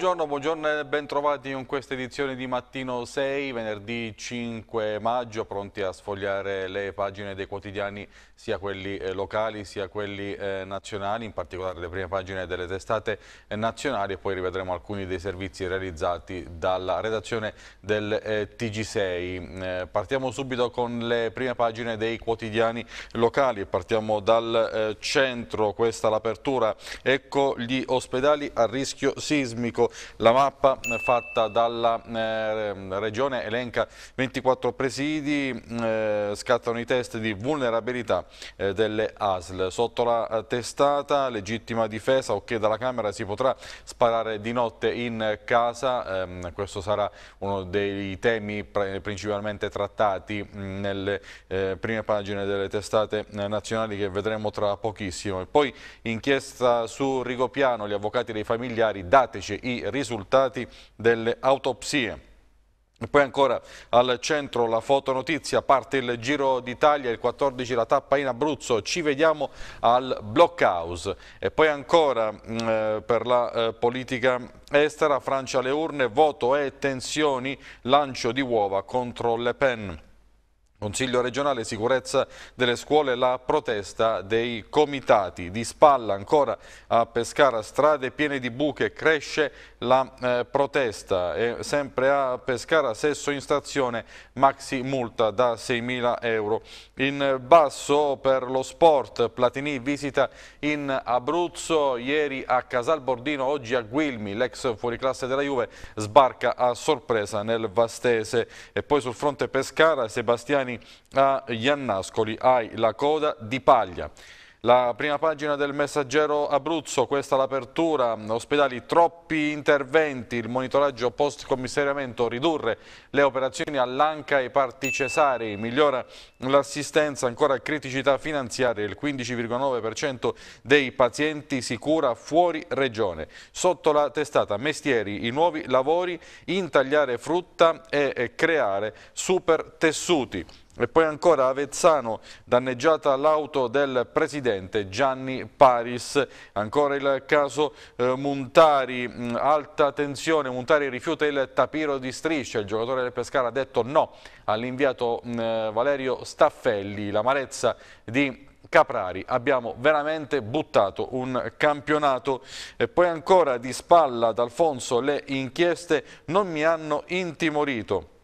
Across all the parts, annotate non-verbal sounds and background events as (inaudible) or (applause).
Buongiorno, buongiorno e bentrovati in questa edizione di Mattino 6, venerdì 5 maggio, pronti a sfogliare le pagine dei quotidiani, sia quelli eh, locali sia quelli eh, nazionali, in particolare le prime pagine delle testate eh, nazionali e poi rivedremo alcuni dei servizi realizzati dalla redazione del TG6. Mm, partiamo subito con le prime pagine dei quotidiani locali, partiamo dal centro, questa l'apertura, ecco gli ospedali a rischio sismico la mappa fatta dalla eh, Regione elenca 24 presidi, eh, scattano i test di vulnerabilità eh, delle ASL. Sotto la testata, legittima difesa, ok dalla Camera si potrà sparare di notte in casa, ehm, questo sarà uno dei temi principalmente trattati mm, nelle prime pagine delle testate nazionali che vedremo tra pochissimo. E poi inchiesta su Rigopiano, gli avvocati dei familiari, dateci i risultati delle autopsie. Poi ancora al centro la fotonotizia, parte il Giro d'Italia, il 14 la tappa in Abruzzo, ci vediamo al Blockhouse. E poi ancora mh, mm, eh, per la eh, politica estera, Francia alle urne, voto e tensioni, lancio di uova contro Le Pen. Consiglio regionale sicurezza delle scuole, la protesta dei comitati di spalla ancora a Pescara, strade piene di buche, cresce la eh, protesta e sempre a Pescara, sesso in stazione, maxi multa da 6.000 euro. In basso per lo sport, Platini visita in Abruzzo, ieri a Casal Bordino, oggi a Guilmi, l'ex fuoriclasse della Juve sbarca a sorpresa nel Vastese. E poi sul fronte Pescara, Sebastiani domani a Iannascoli hai la coda di paglia. La prima pagina del messaggero Abruzzo, questa l'apertura, ospedali troppi interventi, il monitoraggio post commissariamento, ridurre le operazioni all'anca e parti cesarei, migliora l'assistenza, ancora criticità finanziarie, il 15,9% dei pazienti si cura fuori regione. Sotto la testata Mestieri, i nuovi lavori, intagliare frutta e creare super tessuti. E poi ancora Avezzano, danneggiata l'auto del presidente Gianni Paris. Ancora il caso eh, Muntari, mh, mm, alta tensione, Muntari rifiuta il tapiro di striscia. Il giocatore del Pescara ha detto no all'inviato mm, Valerio Staffelli. L'amarezza di Caprari. Abbiamo veramente buttato un campionato. E poi ancora di spalla ad Alfonso le inchieste non mi hanno intimorito.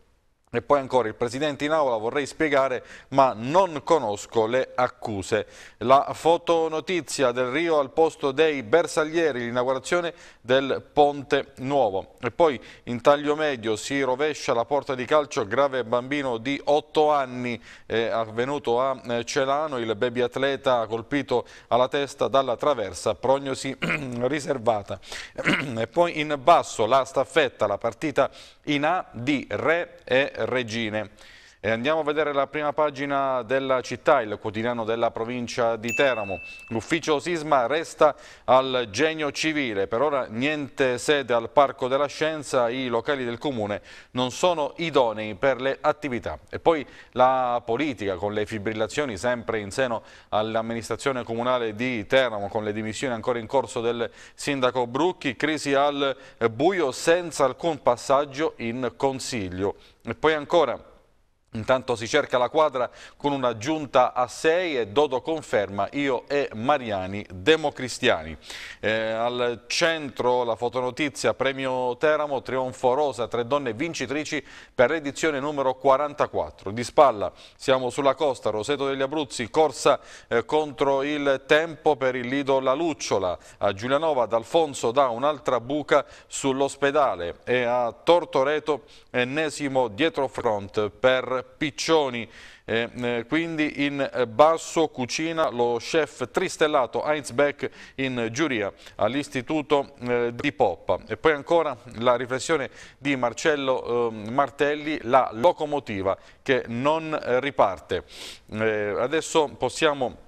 E poi ancora il Presidente in aula vorrei spiegare ma non conosco le accuse. La fotonotizia del Rio al posto dei bersaglieri, l'inaugurazione del Ponte Nuovo. E poi in taglio medio si rovescia la porta di calcio, grave bambino di 8 anni eh, avvenuto a eh, Celano, il baby atleta colpito alla testa dalla traversa, prognosi (clears throat) riservata. (clears throat) e poi in basso la staffetta, la partita in A di Re e Re regine. E andiamo a vedere la prima pagina della città, il quotidiano della provincia di Teramo. L'ufficio sisma resta al genio civile, per ora niente sede al Parco della Scienza, i locali del comune non sono idonei per le attività. E poi la politica con le fibrillazioni sempre in seno all'amministrazione comunale di Teramo, con le dimissioni ancora in corso del sindaco Brucchi, crisi al buio senza alcun passaggio in consiglio. E poi ancora, Intanto si cerca la quadra con una giunta a 6 e Dodo conferma io e Mariani democristiani. Eh, al centro la fotonotizia premio Teramo, trionfo rosa, tre donne vincitrici per l'edizione numero 44. Di spalla siamo sulla costa, Roseto degli Abruzzi, corsa eh, contro il tempo per il Lido La Lucciola. A Giulianova D'Alfonso dà un'altra buca sull'ospedale e a Tortoreto ennesimo dietro front per Piccioni. Eh, eh, quindi in eh, basso cucina lo chef tristellato Heinz Beck in giuria all'Istituto eh, di Poppa. E poi ancora la riflessione di Marcello eh, Martelli, la locomotiva che non eh, riparte. adesso possiamo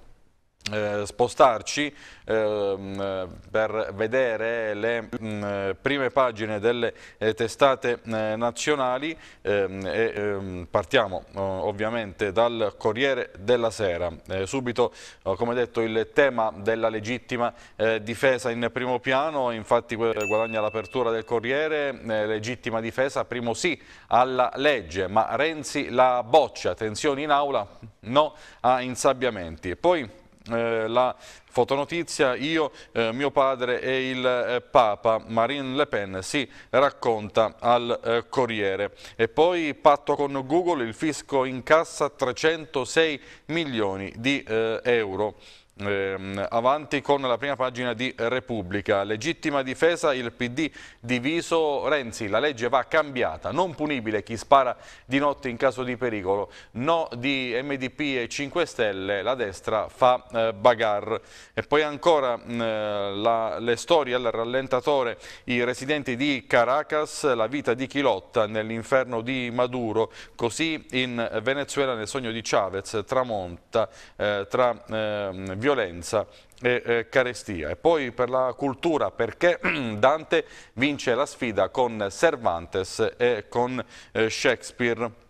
eh, spostarci ehm, eh, per vedere le mh, mm, eh, prime pagine delle eh, testate eh, nazionali ehm, e ehm, partiamo eh, ovviamente dal Corriere della Sera. subito, come detto, il tema della legittima difesa in primo piano, infatti guadagna l'apertura del Corriere, legittima difesa, primo sì alla legge, ma Renzi la boccia, tensioni in aula, no a insabbiamenti. Poi eh, la fotonotizia, io, eh, mio padre e il eh, Papa, Marine Le Pen, si racconta al eh, Corriere. E poi patto con Google, il fisco incassa 306 milioni di eh, euro eh, avanti con la prima pagina di Repubblica. Legittima difesa, il PD diviso Renzi, la legge va cambiata, non punibile chi spara di notte in caso di pericolo, no di MDP e 5 Stelle, la destra fa eh, bagar. E poi ancora mm, eh, la, le storie al rallentatore, i residenti di Caracas, la vita di chi lotta nell'inferno di Maduro, così in Venezuela nel sogno di Chavez tramonta eh, tra eh, violenza e eh, carestia. E poi per la cultura, perché (clears throat) Dante vince la sfida con Cervantes e con eh, Shakespeare.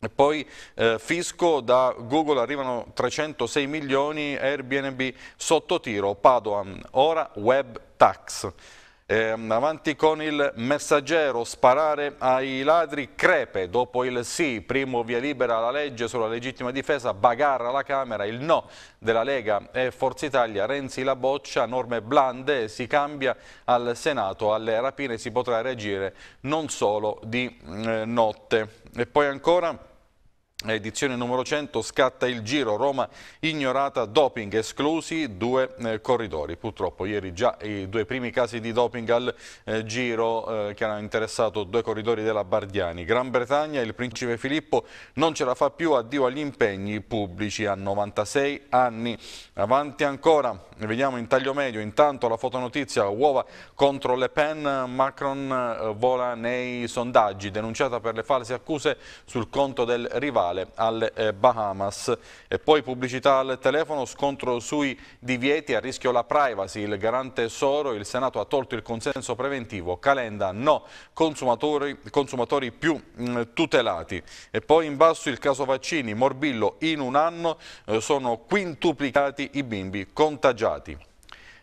E poi eh, fisco, da Google arrivano 306 milioni, Airbnb sotto tiro, Padoan, ora web tax. Eh, avanti con il messaggero, sparare ai ladri crepe, dopo il sì, primo via libera alla legge sulla legittima difesa, bagarra alla Camera, il no della Lega e Forza Italia, Renzi la boccia, norme blande, si cambia al Senato, alle rapine si potrà reagire non solo di mm, eh, notte. E poi ancora edizione numero 100 scatta il giro, Roma ignorata, doping esclusi, due eh, corridori. Purtroppo ieri già i due primi casi di doping al eh, giro eh, che hanno interessato due corridori della Bardiani. Gran Bretagna, il principe Filippo non ce la fa più, addio agli impegni pubblici a 96 anni. Avanti ancora, vediamo in taglio medio, intanto la fotonotizia, uova contro Le Pen, Macron eh, vola nei sondaggi, denunciata per le false accuse sul conto del rivale illegale alle eh, Bahamas. E poi pubblicità al telefono, scontro sui divieti a rischio la privacy. Il garante Soro, il Senato ha tolto il consenso preventivo. Calenda no, consumatori, consumatori più mh, mm, tutelati. E poi in basso il caso vaccini, morbillo in un anno eh, sono quintuplicati i bimbi contagiati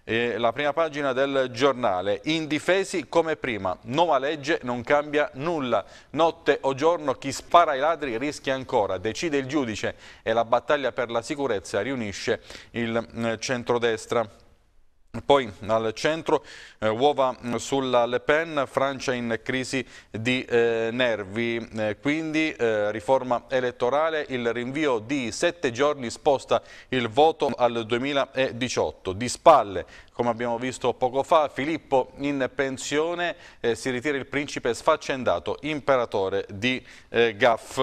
eh, la prima pagina del giornale. Indifesi come prima, nuova legge non cambia nulla. Notte o giorno chi spara ai ladri rischia ancora, decide il giudice e la battaglia per la sicurezza riunisce il eh, centrodestra. Poi al centro eh, uova mm, sulla Le Pen, Francia in crisi di eh, nervi, eh, quindi eh, riforma elettorale, il rinvio di sette giorni sposta il voto al 2018, di spalle come abbiamo visto poco fa. Filippo in pensione, eh, si ritira il principe sfaccendato, imperatore di eh, Gaff.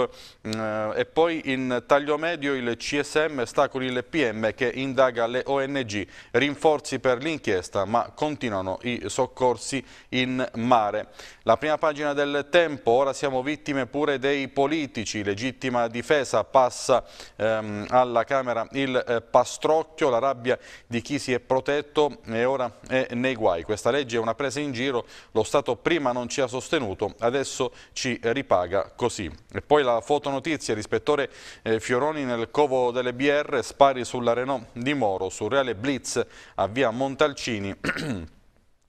Mm, eh, e poi in taglio medio il CSM sta con il PM che indaga le ONG, rinforzi per l'inchiesta ma continuano i soccorsi in mare. La prima pagina del tempo, ora siamo vittime pure dei politici, legittima difesa passa ehm, alla Camera il eh, pastrocchio, la rabbia di chi si è protetto e ora è nei guai. Questa legge è una presa in giro, lo Stato prima non ci ha sostenuto, adesso ci ripaga così. E poi la fotonotizia, l'ispettore eh, Fioroni nel covo delle BR, spari sulla Renault di Moro, surreale blitz a via Montalcini, (clears throat)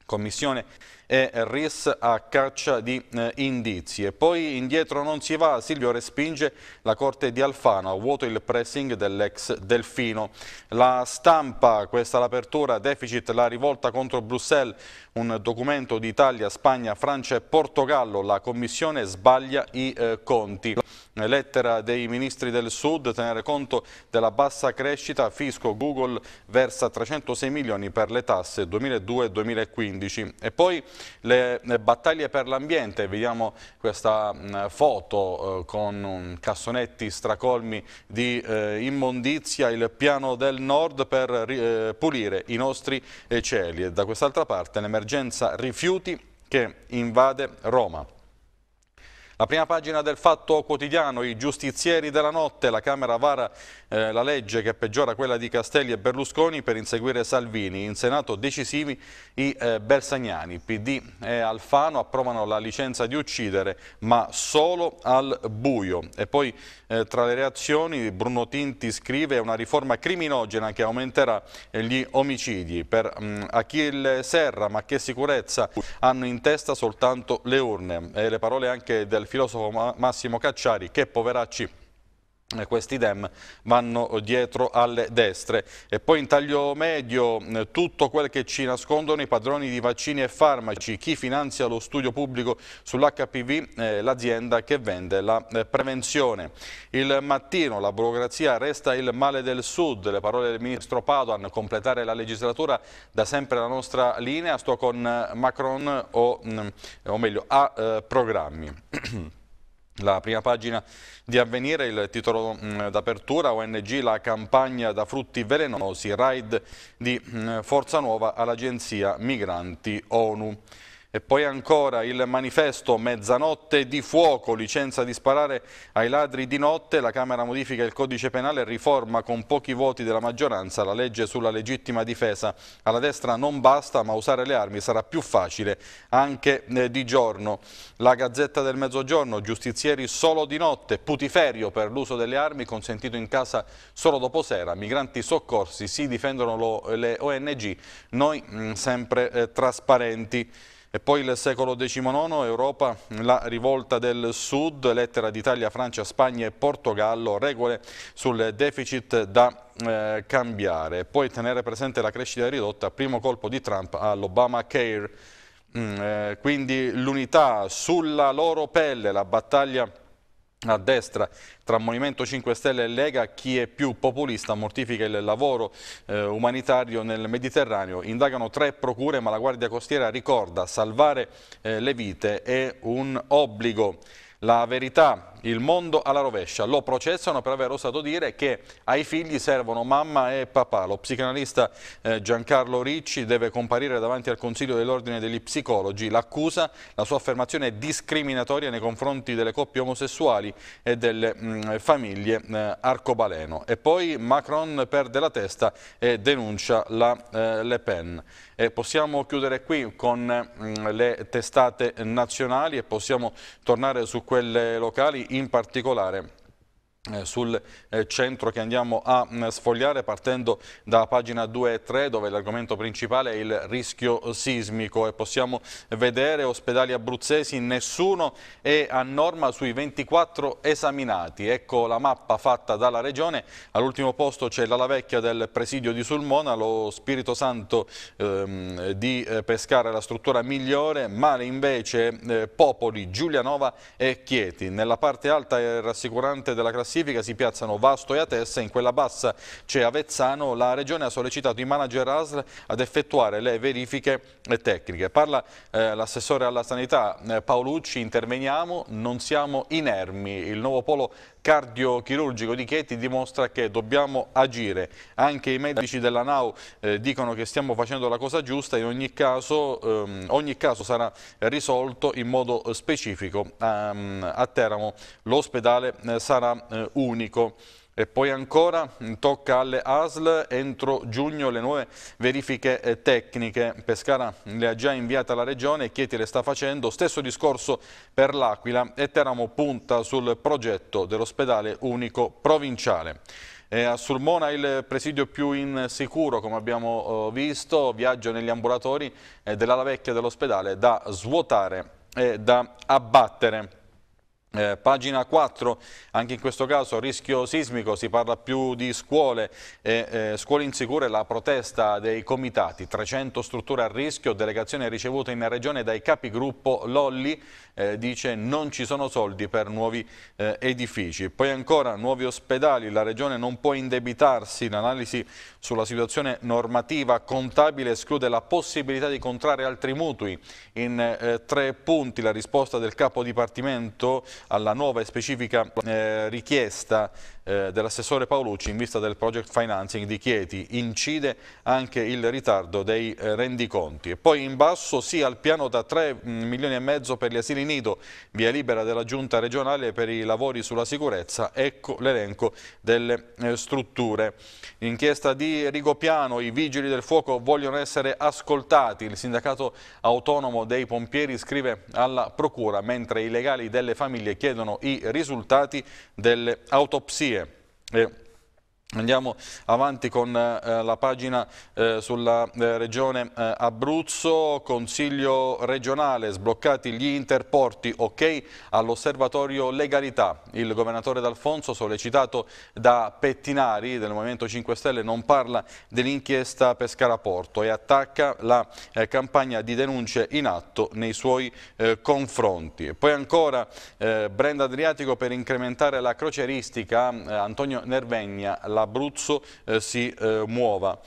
commissione e RIS a caccia di eh, indizi. E poi indietro non si va, Silvio respinge la corte di Alfano, vuoto il pressing dell'ex Delfino. La stampa, questa l'apertura, deficit la rivolta contro Bruxelles, un documento di Italia, Spagna, Francia e Portogallo, la Commissione sbaglia i eh, conti. Eh, lettera dei ministri del Sud, tenere conto della bassa crescita, fisco Google versa 306 milioni per le tasse 2002-2015. E poi le battaglie per l'ambiente, vediamo questa foto eh, con cassonetti stracolmi di eh, immondizia, il piano del nord per eh, pulire i nostri cieli e da quest'altra parte l'emergenza rifiuti che invade Roma. La prima pagina del fatto quotidiano, i giustizieri della notte, la Camera vara eh, la legge che peggiora quella di Castelli e Berlusconi per inseguire Salvini, in Senato decisivi i eh, Bersagnani, PD e Alfano approvano la licenza di uccidere ma solo al buio e poi eh, tra le reazioni Bruno Tinti scrive una riforma criminogena che aumenterà eh, gli omicidi per mh, mm, Achille Serra ma che sicurezza hanno in testa soltanto le urne e le parole anche del filosofo Massimo Cacciari che poveracci eh, questi dem vanno dietro alle destre e poi in taglio medio eh, tutto quel che ci nascondono i padroni di vaccini e farmaci chi finanzia lo studio pubblico sull'HPV eh, l'azienda che vende la eh, prevenzione il mattino la burocrazia resta il male del sud le parole del ministro Padoan completare la legislatura da sempre la nostra linea sto con eh, Macron o, mm, o meglio a eh, programmi (clears throat) La prima pagina di avvenire, il titolo mm, d'apertura, ONG la campagna da frutti velenosi, raid di mm, Forza Nuova all'agenzia Migranti ONU. E poi ancora il manifesto Mezzanotte di fuoco, licenza di sparare ai ladri di notte, la Camera modifica il codice penale riforma con pochi voti della maggioranza la legge sulla legittima difesa. Alla destra non basta, ma usare le armi sarà più facile anche eh, di giorno. La Gazzetta del Mezzogiorno, giustizieri solo di notte, putiferio per l'uso delle armi consentito in casa solo dopo sera, migranti soccorsi, si difendono le ONG, noi mm, sempre eh, trasparenti. E poi il secolo XIX, Europa, la rivolta del Sud, lettera d'Italia, Francia, Spagna e Portogallo, regole sul deficit da eh, cambiare. Poi tenere presente la crescita ridotta, primo colpo di Trump all'Obamacare. Mm, eh, quindi l'unità sulla loro pelle, la battaglia a destra tra Movimento 5 Stelle e Lega chi è più populista mortifica il lavoro eh, umanitario nel Mediterraneo indagano tre procure ma la Guardia Costiera ricorda salvare eh, le vite è un obbligo la verità il mondo alla rovescia. Lo processano per aver osato dire che ai figli servono mamma e papà. Lo psicanalista eh, Giancarlo Ricci deve comparire davanti al Consiglio dell'Ordine degli Psicologi. L'accusa, la sua affermazione è discriminatoria nei confronti delle coppie omosessuali e delle mh, mm, famiglie mh, eh, arcobaleno. E poi Macron perde la testa e denuncia la eh, Le Pen. E possiamo chiudere qui con mh, mm, le testate nazionali e possiamo tornare su quelle locali in particolare eh, sul eh, centro che andiamo a mm, sfogliare partendo da pagina 2 e 3 dove l'argomento principale è il rischio sismico e possiamo vedere ospedali abruzzesi nessuno è a norma sui 24 esaminati ecco la mappa fatta dalla regione all'ultimo posto c'è l'ala vecchia del presidio di Sulmona lo Spirito Santo ehm, di eh, Pescara la struttura migliore male invece eh, Popoli, Giulianova e Chieti nella parte alta è rassicurante della classifica classifica si piazzano Vasto e Atessa, in quella bassa c'è Avezzano, la Regione ha sollecitato i manager ASL ad effettuare le verifiche tecniche. Parla eh, l'assessore alla sanità eh, Paolucci, interveniamo, non siamo inermi, il nuovo polo cardiochirurgico di Chieti dimostra che dobbiamo agire. Anche i medici della NAU eh, dicono che stiamo facendo la cosa giusta, in ogni caso, ehm, ogni caso sarà risolto in modo specifico. Um, a Teramo l'ospedale eh, sarà eh, eh, unico. E poi ancora mm, tocca alle ASL entro giugno le nuove verifiche eh, tecniche. Pescara le ha già inviate alla Regione, Chieti le sta facendo. Stesso discorso per l'Aquila e Teramo punta sul progetto dell'ospedale unico provinciale. E a Sulmona il presidio più insicuro, come abbiamo eh, visto, viaggio negli ambulatori eh, dell'ala vecchia dell'ospedale da svuotare e da abbattere. Eh, pagina 4, anche in questo caso rischio sismico, si parla più di scuole, eh, eh, scuole insicure, la protesta dei comitati, 300 strutture a rischio, delegazione ricevuta in regione dai capigruppo Lolli, eh, dice non ci sono soldi per nuovi eh, edifici. Poi ancora nuovi ospedali, la regione non può indebitarsi, l'analisi sulla situazione normativa contabile esclude la possibilità di contrarre altri mutui. In eh, tre punti la risposta del capo dipartimento alla nuova e specifica eh, richiesta eh, dell'assessore Paolucci in vista del project financing di Chieti. Incide anche il ritardo dei eh, rendiconti. E poi in basso sì al piano da 3 mm, milioni e mezzo per gli asili nido, via libera della giunta regionale per i lavori sulla sicurezza. Ecco l'elenco delle eh, strutture. Inchiesta di Rigopiano, i vigili del fuoco vogliono essere ascoltati. Il sindacato autonomo dei pompieri scrive alla procura, mentre i legali delle famiglie chiedono i risultati delle autopsie Yeah. Andiamo avanti con eh, la pagina eh, sulla eh, regione eh, Abruzzo, Consiglio regionale, sbloccati gli interporti, ok all'osservatorio legalità. Il governatore D'Alfonso, sollecitato da Pettinari del Movimento 5 Stelle, non parla dell'inchiesta Pescara Porto e attacca la eh, campagna di denunce in atto nei suoi eh, confronti. poi ancora Brenda Adriatico per incrementare la croceristica, Antonio Nervegna la l'Abruzzo eh, si eh, muova.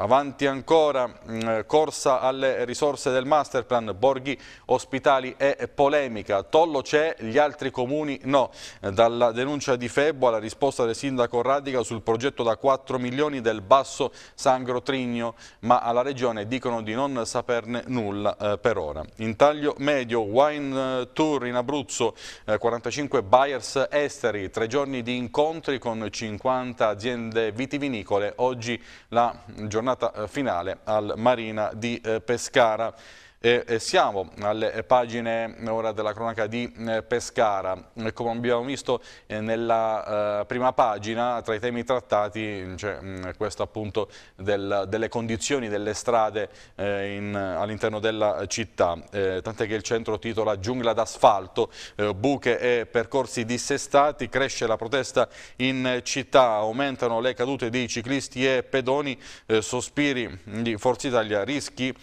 Avanti ancora, mm, corsa alle risorse del masterplan, Borghi, Ospitali e polemica. Tollo c'è, gli altri comuni no. Dalla denuncia di Febbo alla risposta del sindaco Radica sul progetto da 4 milioni del basso Sangro Trigno, ma alla regione dicono di non saperne nulla eh, per ora. In taglio medio, Wine eh, Tour in Abruzzo, 45 eh, buyers esteri, tre giorni di incontri con 50 aziende vitivinicole. Oggi la giornata giornata eh, finale al Marina di eh, Pescara. Eh, siamo alle pagine ora della cronaca di eh, Pescara, come abbiamo visto eh, nella eh, prima pagina tra i temi trattati mm, c'è cioè, questo appunto del, delle condizioni delle strade eh, all'interno della città, eh, tant'è che il centro titola giungla d'asfalto, buche e percorsi dissestati, cresce la protesta in città, aumentano le cadute di ciclisti e pedoni, sospiri di Forza Italia, rischi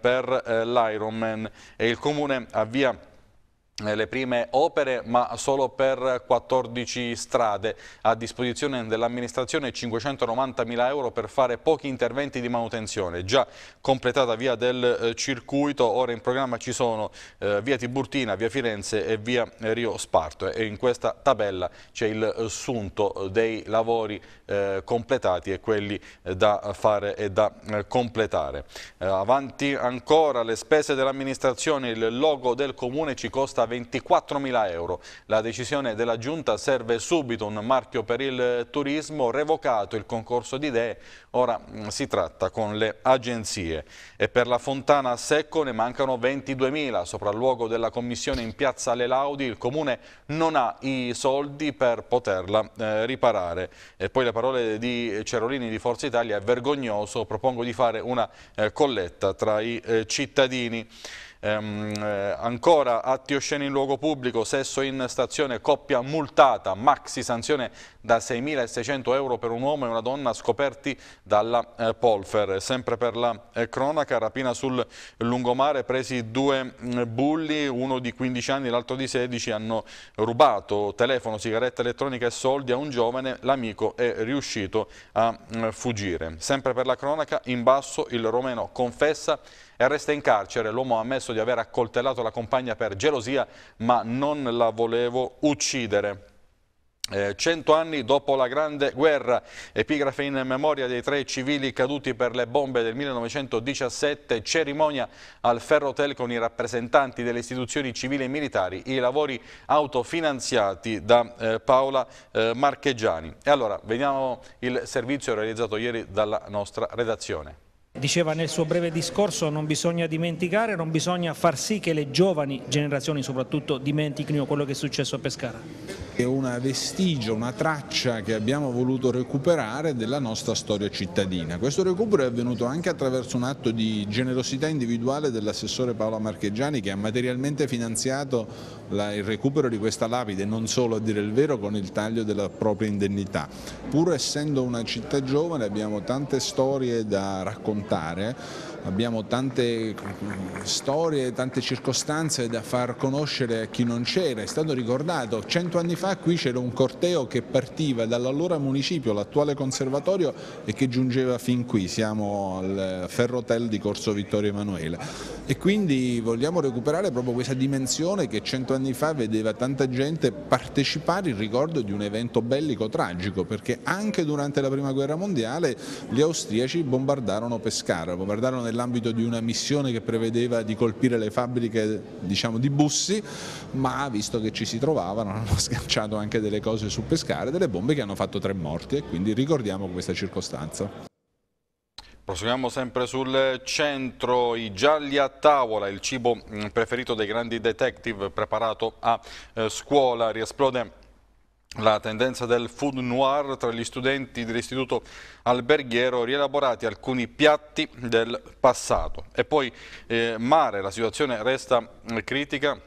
per la Iron Man e il comune avvia eh, le prime opere ma solo per 14 strade a disposizione dell'amministrazione 590 mila euro per fare pochi interventi di manutenzione già completata via del eh, circuito ora in programma ci sono eh, via Tiburtina, via Firenze e via Rio Sparto e in questa tabella c'è il eh, sunto dei lavori eh, completati e quelli da fare e da eh, completare avanti ancora le spese dell'amministrazione il logo del comune ci costa costa 24.000 euro. La decisione della Giunta serve subito un marchio per il turismo, revocato il concorso di idee, ora mm, si tratta con le agenzie. E per la Fontana a Secco ne mancano 22.000, sopralluogo della commissione in piazza Le Laudi, il comune non ha i soldi per poterla eh, riparare. E poi le parole di Cerolini di Forza Italia, è vergognoso, propongo di fare una eh, colletta tra i eh, cittadini. Ehm, eh, ancora atti osceni in luogo pubblico, sesso in stazione, coppia multata, maxi sanzione da 6.600 euro per un uomo e una donna scoperti dalla eh, Polfer. Sempre per la eh, cronaca, rapina sul lungomare, presi due eh, bulli, uno di 15 anni e l'altro di 16, hanno rubato telefono, sigaretta elettronica e soldi a un giovane, l'amico è riuscito a mm, fuggire. Sempre per la cronaca, in basso il romeno confessa e resta in carcere. L'uomo ha ammesso di aver accoltellato la compagna per gelosia, ma non la volevo uccidere. Eh, cento anni dopo la Grande Guerra, epigrafe in memoria dei tre civili caduti per le bombe del 1917, cerimonia al Ferrotel con i rappresentanti delle istituzioni civili e militari, i lavori autofinanziati da eh, Paola eh, Marchegiani. E allora, vediamo il servizio realizzato ieri dalla nostra redazione. Diceva nel suo breve discorso non bisogna dimenticare, non bisogna far sì che le giovani generazioni soprattutto dimentichino quello che è successo a Pescara. È una vestigia, una traccia che abbiamo voluto recuperare della nostra storia cittadina. Questo recupero è avvenuto anche attraverso un atto di generosità individuale dell'assessore Paola Marcheggiani che ha materialmente finanziato la, il recupero di questa lapide, non solo a dire il vero con il taglio della propria indennità. Pur essendo una città giovane abbiamo tante storie da raccontare raccontare abbiamo tante mm, storie, tante circostanze da far conoscere a chi non c'era. È stato ricordato, cento anni fa qui c'era un corteo che partiva dall'allora municipio, l'attuale conservatorio e che giungeva fin qui, siamo al Ferrotel di Corso Vittorio Emanuele e quindi vogliamo recuperare proprio questa dimensione che cento anni fa vedeva tanta gente partecipare in ricordo di un evento bellico tragico perché anche durante la prima guerra mondiale gli austriaci bombardarono Pescara, bombardarono nell'ambito di una missione che prevedeva di colpire le fabbriche diciamo, di bussi, ma visto che ci si trovavano (laughs) hanno schiacciato anche delle cose su pescare, delle bombe che hanno fatto tre morti e quindi ricordiamo questa circostanza. Proseguiamo sempre sul centro, i gialli a tavola, il cibo mm, preferito dei grandi detective preparato a eh, scuola, riesplode la tendenza del food noir tra gli studenti dell'istituto alberghiero rielaborati alcuni piatti del passato e poi eh, mare la situazione resta eh, critica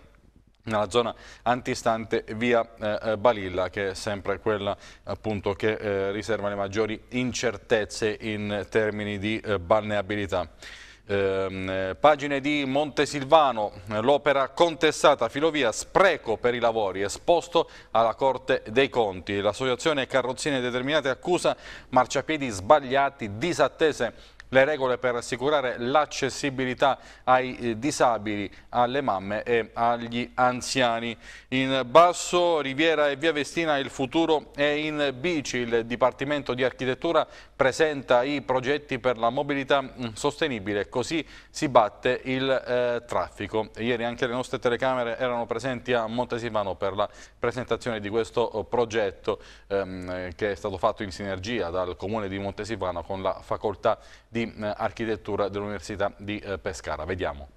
nella zona antistante via eh, eh, Balilla, che è sempre quella appunto, che eh, riserva le maggiori incertezze in termini di eh, balneabilità. Ehm, eh, pagine di Montesilvano, eh, l'opera contestata Filovia, spreco per i lavori, esposto alla Corte dei Conti. L'associazione Carrozzine Determinate accusa marciapiedi sbagliati, disattese le regole per assicurare l'accessibilità ai eh, disabili, alle mamme e agli anziani. In basso Riviera e Via Vestina il futuro è in bici, il Dipartimento di Architettura presenta i progetti per la mobilità mm, sostenibile, così si batte il eh, traffico. Ieri anche le nostre telecamere erano presenti a Montesilvano per la presentazione di questo oh, progetto ehm, che è stato fatto in sinergia dal Comune di Montesilvano con la Facoltà di di eh, architettura dell'Università di eh, Pescara. Vediamo.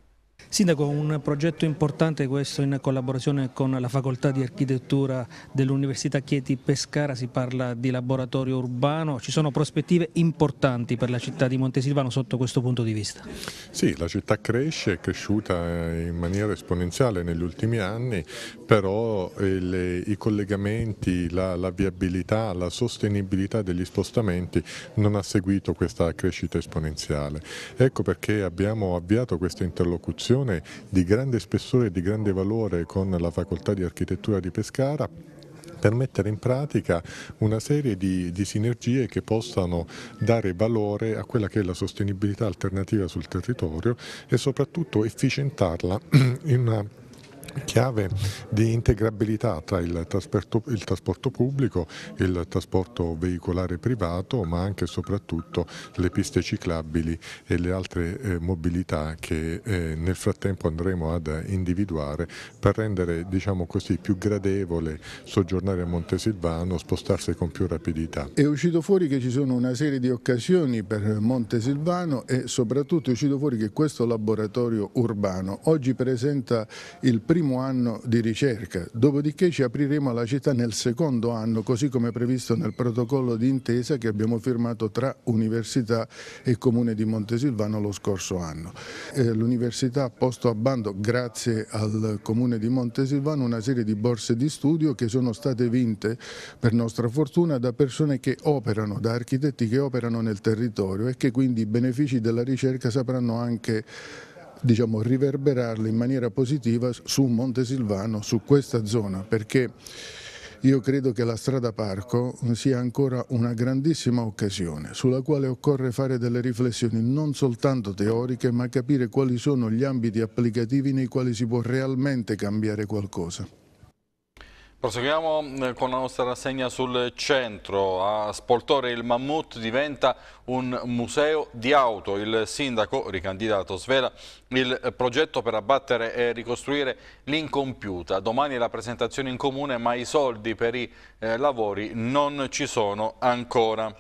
Sindaco, un progetto importante questo in collaborazione con la Facoltà di Architettura dell'Università Chieti Pescara, si parla di laboratorio urbano, ci sono prospettive importanti per la città di Montesilvano sotto questo punto di vista? Sì, la città cresce, è cresciuta eh, in maniera esponenziale negli ultimi anni, però eh, le, i collegamenti, la, la viabilità, la sostenibilità degli spostamenti non ha seguito questa crescita esponenziale. Ecco perché abbiamo avviato questa interlocuzione collaborazione di grande spessore e di grande valore con la Facoltà di Architettura di Pescara per mettere in pratica una serie di, di, sinergie che possano dare valore a quella che è la sostenibilità alternativa sul territorio e soprattutto efficientarla (clears throat) in una chiave di integrabilità tra il trasporto, il trasporto, pubblico, il trasporto veicolare privato, ma anche e soprattutto le piste ciclabili e le altre eh, mobilità che eh, nel frattempo andremo ad individuare per rendere diciamo così, più gradevole soggiornare a Montesilvano, spostarsi con più rapidità. È uscito fuori che ci sono una serie di occasioni per Montesilvano e soprattutto è uscito fuori che questo laboratorio urbano oggi presenta il primo primo anno di ricerca, dopodiché ci apriremo alla città nel secondo anno, così come previsto nel protocollo di intesa che abbiamo firmato tra Università e Comune di Montesilvano lo scorso anno. Eh, L'Università ha posto a bando, grazie al Comune di Montesilvano, una serie di borse di studio che sono state vinte, per nostra fortuna, da persone che operano, da architetti che operano nel territorio e che quindi i benefici della ricerca sapranno anche diciamo, riverberarle in maniera positiva su Montesilvano, su questa zona, perché io credo che la strada parco sia ancora una grandissima occasione sulla quale occorre fare delle riflessioni non soltanto teoriche ma capire quali sono gli ambiti applicativi nei quali si può realmente cambiare qualcosa. Proseguiamo eh, con la nostra rassegna sul centro. A Spoltore il Mammut diventa un museo di auto. Il sindaco ricandidato svela il progetto per abbattere e ricostruire l'incompiuta. Domani la presentazione in comune ma i soldi per i eh, lavori non ci sono ancora.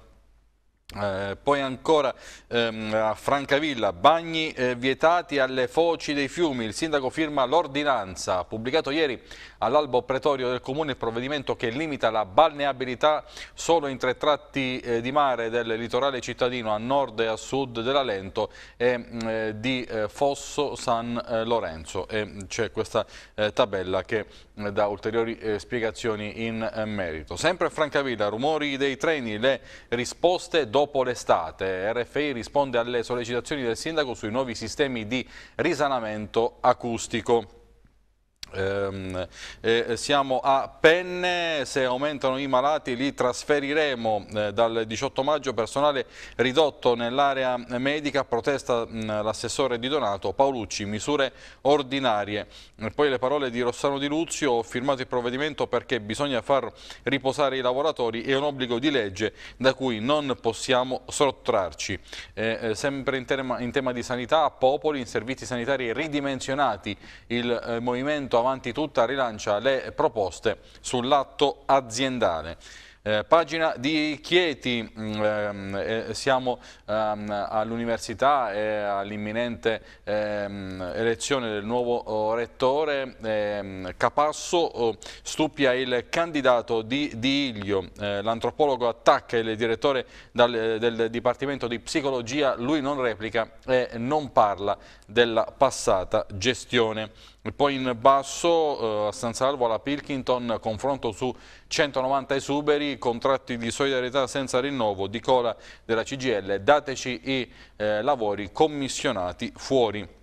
Eh, poi ancora ehm, a Francavilla, bagni eh, vietati alle foci dei fiumi, il sindaco firma l'ordinanza pubblicato ieri all'albo pretorio del Comune il provvedimento che limita la balneabilità solo in tre tratti eh, di mare del litorale cittadino a nord e a sud della Lento e mm, eh, di eh, Fosso San Lorenzo. Mm, c'è questa tabella che mm, dà ulteriori spiegazioni in merito. Sempre a Francavilla, rumori dei treni, le risposte dopo l'estate. RFI risponde alle sollecitazioni del sindaco sui nuovi sistemi di risanamento acustico. Eh, siamo a Penne, se aumentano i malati li trasferiremo eh, dal 18 maggio, personale ridotto nell'area medica, protesta mm, l'assessore di Donato, Paolucci, misure ordinarie. poi le parole di Rossano Di Luzio, ho firmato il provvedimento perché bisogna far riposare i lavoratori, è un obbligo di legge da cui non possiamo sottrarci. Eh, sempre in tema, in tema, di sanità, a Popoli, in servizi sanitari ridimensionati, il eh, movimento avanti tutta rilancia le proposte sull'atto aziendale. Eh, pagina di Chieti, mm, ehm, eh, siamo ehm, all'università e all'imminente ehm, elezione del nuovo oh, rettore. Ehm, Capasso oh, stupia il candidato di, di Iglio, eh, l'antropologo attacca il direttore dal, eh, del Dipartimento di Psicologia, lui non replica e non parla della passata gestione. E poi in basso eh, San Salvo alla Pilkington, confronto su 190 esuberi, contratti di solidarietà senza rinnovo, di cola della CGL, dateci i eh, lavori commissionati fuori.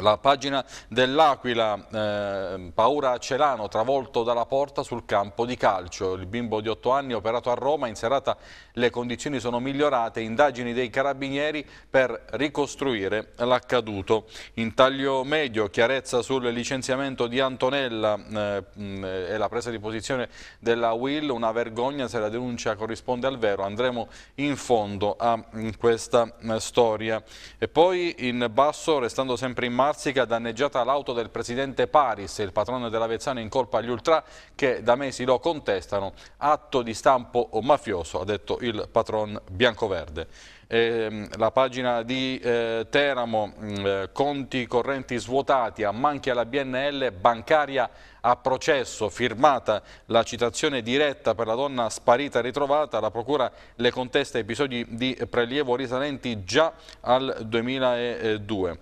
La pagina dell'Aquila, eh, paura a Celano, travolto dalla porta sul campo di calcio. Il bimbo di 8 anni operato a Roma, in serata le condizioni sono migliorate, indagini dei carabinieri per ricostruire l'accaduto. In taglio medio, chiarezza sul licenziamento di Antonella eh, e la presa di posizione della Will, una vergogna se la denuncia corrisponde al vero, andremo in fondo a mm, questa mm, storia. E poi in basso, restando sempre in mare, Marsica danneggiata l'auto del presidente Paris, il patrono dell'Avezzano in colpa agli ultra che da mesi lo contestano. Atto di stampo mafioso, ha detto il patron biancoverde. Eh, la pagina di eh, Teramo, mm, eh, conti correnti svuotati, ammanchi alla BNL bancaria a processo, firmata la citazione diretta per la donna sparita e ritrovata, la Procura le contesta episodi di prelievo risalenti già al 2002.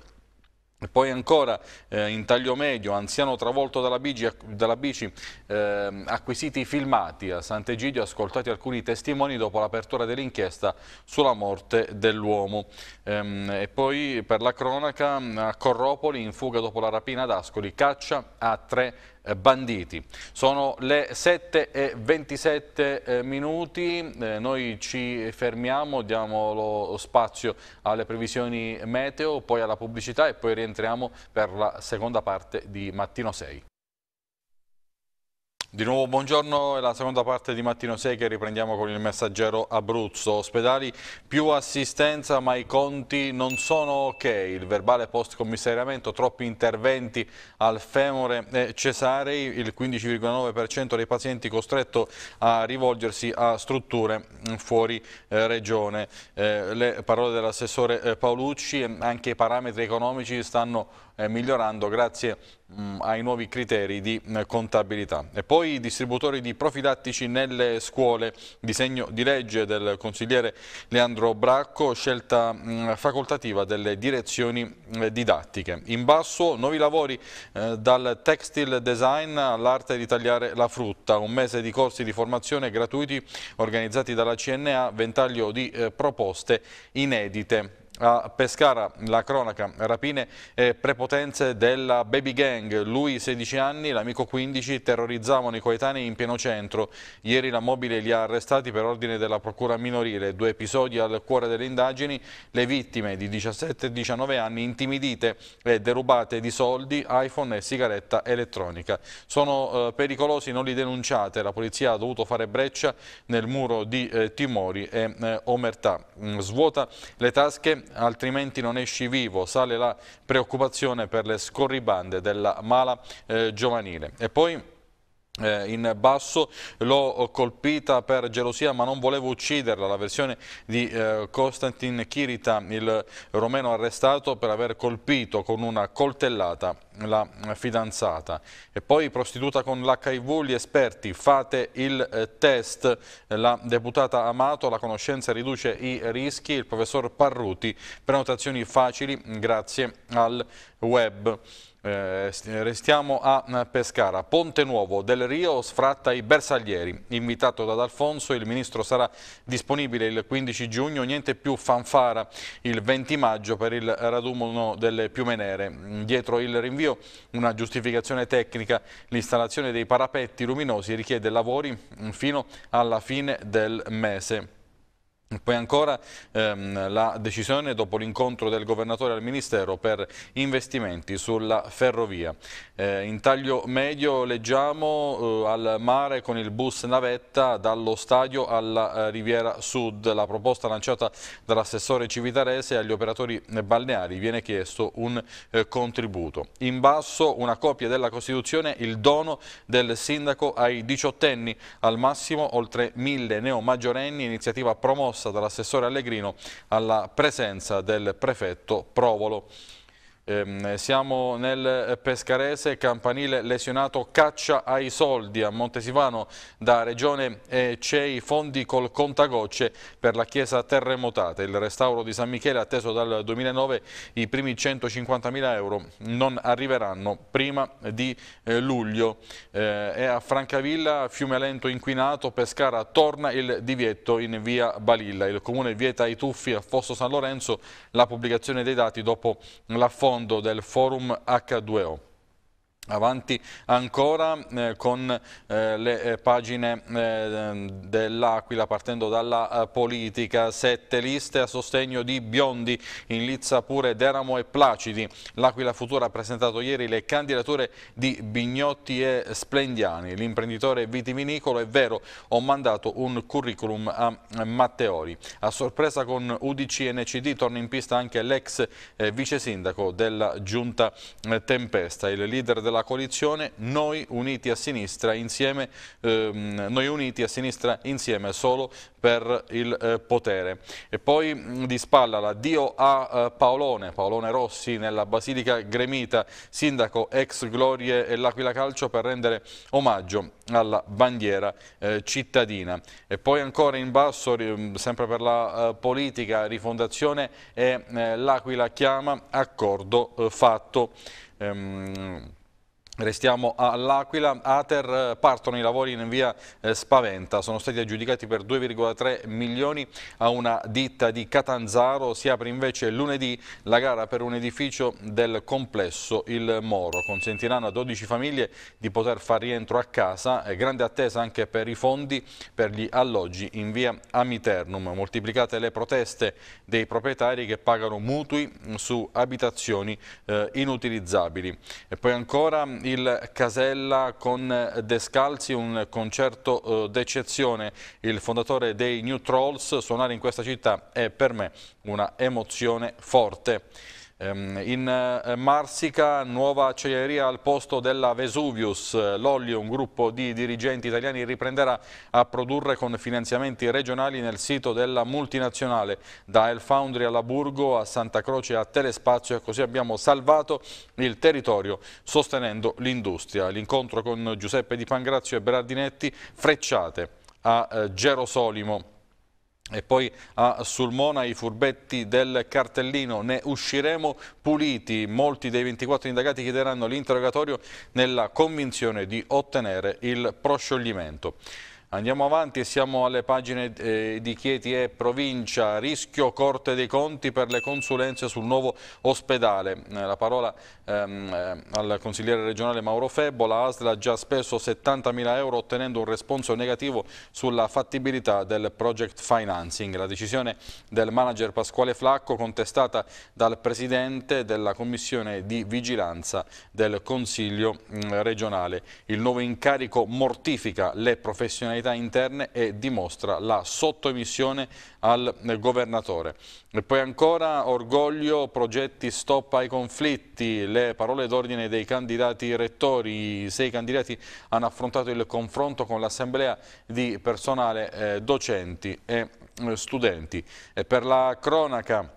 Poi ancora eh, in taglio medio, anziano travolto dalla bici, dalla bici eh, acquisiti i filmati a Sant'Egidio, ascoltati alcuni testimoni dopo l'apertura dell'inchiesta sulla morte dell'uomo. Ehm, e poi per la cronaca a Corropoli, in fuga dopo la rapina ad Ascoli, caccia a tre eh, banditi. Sono le 7 e 27 eh, minuti, eh, noi ci fermiamo, diamo lo spazio alle previsioni meteo, poi alla pubblicità e poi rientriamo per la seconda parte di Mattino 6. Di nuovo buongiorno, è la seconda parte di Mattino 6 che riprendiamo con il messaggero Abruzzo. Ospedali più assistenza ma i conti non sono ok. Il verbale post commissariamento, troppi interventi al femore e cesarei, il 15,9% dei pazienti costretto a rivolgersi a strutture mm, fuori eh, regione. Eh, le parole dell'assessore eh, Paolucci, anche i parametri economici stanno eh, migliorando grazie mm, ai nuovi criteri di eh, contabilità. E poi i distributori di profilattici nelle scuole, disegno di legge del consigliere Leandro Bracco, scelta mm, facoltativa delle direzioni eh, didattiche. In basso nuovi lavori dal textile design all'arte di tagliare la frutta, un mese di corsi di formazione gratuiti organizzati dalla CNA, ventaglio di proposte inedite a Pescara la cronaca, rapine e prepotenze della baby gang, lui 16 anni, l'amico 15, terrorizzavano i coetanei in pieno centro, ieri la mobile li ha arrestati per ordine della procura minorile, due episodi al cuore delle indagini, le vittime di 17 e 19 anni intimidite e derubate di soldi, iPhone e sigaretta elettronica. Sono eh, pericolosi, non li denunciate, la polizia ha dovuto fare breccia nel muro di eh, timori e eh, omertà, mm, svuota le tasche altrimenti non esci vivo, sale la preoccupazione per le scorribande della mala eh, giovanile. E poi eh, in basso, l'ho colpita per gelosia ma non volevo ucciderla, la versione di eh, Konstantin Kirita, il romeno arrestato per aver colpito con una coltellata la fidanzata e poi prostituta con l'HIV gli esperti fate il eh, test la deputata Amato la conoscenza riduce i rischi il professor Parruti prenotazioni facili grazie al web eh, restiamo a eh, Pescara. Ponte Nuovo del Rio sfratta i bersaglieri. Invitato da D'Alfonso, il ministro sarà disponibile il 15 giugno, niente più fanfara il 20 maggio per il raduno delle piume nere. Dietro il rinvio una giustificazione tecnica, l'installazione dei parapetti luminosi richiede lavori fino alla fine del mese. Poi ancora ehm, la decisione dopo l'incontro del governatore al Ministero per investimenti sulla ferrovia. Eh, in taglio medio leggiamo eh, al mare con il bus navetta dallo stadio alla eh, Riviera Sud. La proposta lanciata dall'assessore Civitarese agli operatori balneari viene chiesto un eh, contributo. In basso una copia della Costituzione, il dono del sindaco ai diciottenni, al massimo oltre mille neomaggiorenni, iniziativa promossa mossa dall'assessore Allegrino alla presenza del prefetto Provolo. Ehm, siamo nel eh, Pescarese, campanile lesionato caccia ai soldi a Montesivano da Regione eh, CEI fondi col contagocce per la chiesa terremotata. Il restauro di San Michele atteso dal 2009, i primi 150.000 euro non arriveranno prima di eh, luglio. E a Francavilla, fiume lento inquinato, Pescara torna il divieto in via Balilla. Il comune vieta i tuffi a Fosso San Lorenzo la pubblicazione dei dati dopo l'affondo mondo del forum H2O. Avanti ancora eh, con eh, le eh, pagine eh, dell'Aquila partendo dalla eh, politica, sette liste a sostegno di Biondi, in Lizza pure Deramo e Placidi. L'Aquila Futura ha presentato ieri le candidature di Bignotti e Splendiani. L'imprenditore vitivinicolo è vero, ho mandato un curriculum a Matteoli. A sorpresa con UDC e NCD torna in pista anche l'ex eh, vice sindaco della Giunta Tempesta. Il leader della coalizione Noi Uniti a Sinistra insieme, ehm, Noi Uniti a Sinistra insieme solo per il eh, potere. E poi mh, di spalla l'addio a eh, Paolone, Paolone Rossi nella Basilica Gremita, sindaco ex Glorie e l'Aquila Calcio per rendere omaggio alla bandiera eh, cittadina. E poi ancora in basso, sempre per la eh, politica, rifondazione e eh, l'Aquila chiama accordo eh, fatto. Ehm, Restiamo all'Aquila, Ater eh, partono i lavori in via eh, Spaventa, sono stati aggiudicati per 2,3 milioni a una ditta di Catanzaro, si apre invece lunedì la gara per un edificio del complesso Il Moro, consentiranno a 12 famiglie di poter far rientro a casa, grande attesa anche per i fondi per gli alloggi in via Amiternum, moltiplicate le proteste dei proprietari che pagano mutui mm, su abitazioni eh, inutilizzabili. E poi ancora il Casella con Descalzi, un concerto eh, d'eccezione. Il fondatore dei New Trolls, suonare in questa città è per me una emozione forte. Ehm, in eh, Marsica, nuova acciaieria al posto della Vesuvius. L'Olli, un gruppo di dirigenti italiani, riprenderà a produrre con finanziamenti regionali nel sito della multinazionale. Da El Foundry alla Burgo, a Santa Croce, a Telespazio e così abbiamo salvato il territorio sostenendo l'industria. L'incontro con Giuseppe Di Pangrazio e Berardinetti, Frecciate a eh, Gerosolimo. E poi a Sulmona i furbetti del cartellino, ne usciremo puliti, molti dei 24 indagati chiederanno l'interrogatorio nella convinzione di ottenere il proscioglimento. Andiamo avanti siamo alle pagine eh, di Chieti e provincia, rischio Corte dei Conti per le consulenze sul nuovo ospedale. Eh, la parola ehm, eh, al consigliere regionale Mauro Febbo, la ASL ha già speso 70.000 euro ottenendo un responso negativo sulla fattibilità del project financing. La decisione del manager Pasquale Flacco contestata dal presidente della commissione di vigilanza del Consiglio mm, regionale. Il nuovo incarico mortifica le professionalità sanità interne e dimostra la sottoemissione al governatore. E poi ancora orgoglio, progetti stop ai conflitti, le parole d'ordine dei candidati rettori, i sei candidati hanno affrontato il confronto con l'assemblea di personale eh, docenti e eh, studenti. E per la cronaca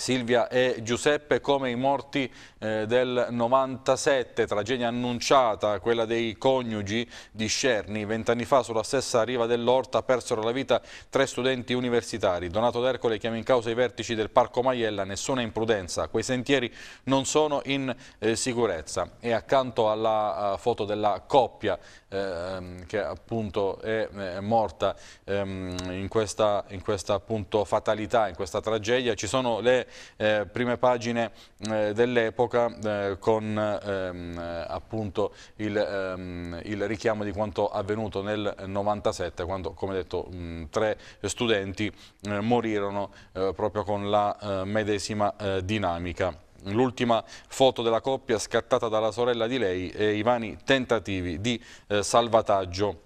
Silvia e Giuseppe come i morti eh, del 97, tragedia annunciata, quella dei coniugi di Scerni. Vent'anni fa sulla stessa riva dell'Orta persero la vita tre studenti universitari. Donato D'Ercole chiama in causa i vertici del Parco Maiella, nessuna imprudenza, quei sentieri non sono in eh, sicurezza. E accanto alla uh, foto della coppia ehm, che appunto è, è eh, morta ehm, in questa, in questa appunto, fatalità, in questa tragedia. Ci sono le eh, prime pagine eh, dell'epoca eh, con ehm, appunto il, ehm, il, richiamo di quanto avvenuto nel 97 quando come detto mh, tre studenti eh, morirono eh, proprio con la medesima dinamica. L'ultima foto della coppia scattata dalla sorella di lei e i vani tentativi di eh, salvataggio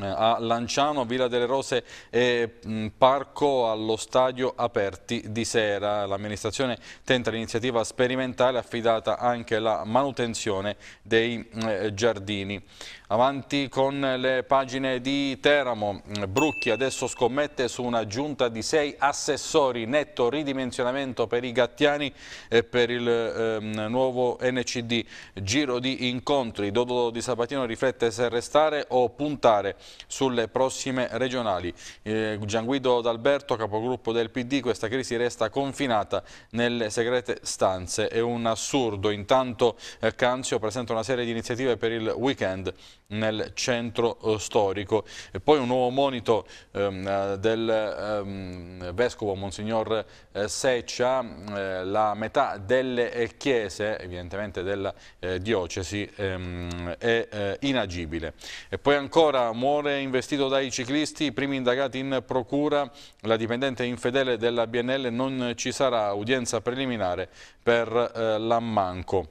eh, a Lanciano, Villa delle Rose e mm, Parco allo stadio aperti di sera. L'amministrazione tenta l'iniziativa sperimentale affidata anche alla manutenzione dei mm, eh, giardini. Avanti con le pagine di Teramo, Brucchi adesso scommette su una giunta di sei assessori, netto ridimensionamento per i gattiani e per il ehm, nuovo NCD, giro di incontri, Dodo di Sabatino riflette se restare o puntare sulle prossime regionali. Eh, Gianguido D'Alberto, capogruppo del PD, questa crisi resta confinata nelle segrete stanze, è un assurdo, intanto eh, Canzio presenta una serie di iniziative per il weekend nel centro eh, storico. E poi un nuovo monito ehm, del ehm, Vescovo Monsignor eh, Seccia, eh, la metà delle eh, chiese, evidentemente della eh, diocesi, ehm, è eh, inagibile. E poi ancora muore investito dai ciclisti, i primi indagati in procura, la dipendente infedele della BNL non ci sarà udienza preliminare per l'ammanco.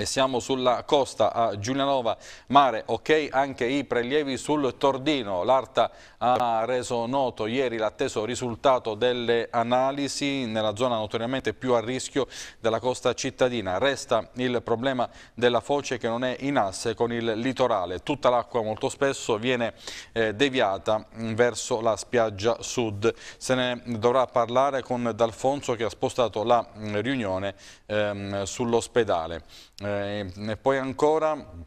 E siamo sulla costa a Giulianova, mare, ok anche i prelievi sul Tordino. L'Arta ha reso noto ieri l'atteso risultato delle analisi nella zona notoriamente più a rischio della costa cittadina. Resta il problema della foce che non è in asse con il litorale. Tutta l'acqua molto spesso viene eh, deviata mm, verso la spiaggia sud. Se ne dovrà parlare con D'Alfonso che ha spostato la mm, riunione ehm, sull'ospedale. Eh, e poi ancora...